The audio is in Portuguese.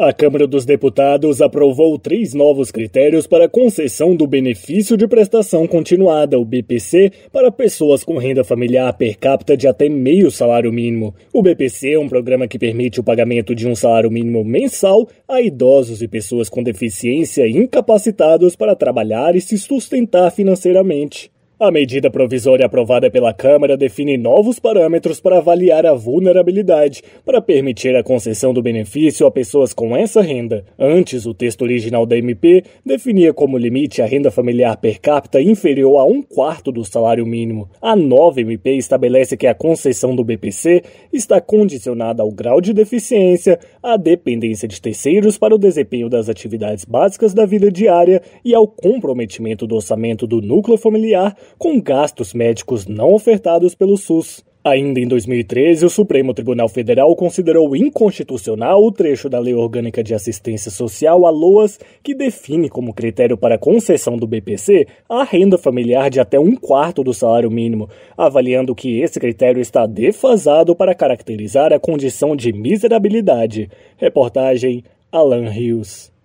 A Câmara dos Deputados aprovou três novos critérios para concessão do benefício de prestação continuada, o BPC, para pessoas com renda familiar per capita de até meio salário mínimo. O BPC é um programa que permite o pagamento de um salário mínimo mensal a idosos e pessoas com deficiência incapacitados para trabalhar e se sustentar financeiramente. A medida provisória aprovada pela Câmara define novos parâmetros para avaliar a vulnerabilidade, para permitir a concessão do benefício a pessoas com essa renda. Antes, o texto original da MP definia como limite a renda familiar per capita inferior a um quarto do salário mínimo. A nova MP estabelece que a concessão do BPC está condicionada ao grau de deficiência, à dependência de terceiros para o desempenho das atividades básicas da vida diária e ao comprometimento do orçamento do núcleo familiar com gastos médicos não ofertados pelo SUS. Ainda em 2013, o Supremo Tribunal Federal considerou inconstitucional o trecho da Lei Orgânica de Assistência Social, a LOAS, que define como critério para concessão do BPC a renda familiar de até um quarto do salário mínimo, avaliando que esse critério está defasado para caracterizar a condição de miserabilidade. Reportagem Alan Rios.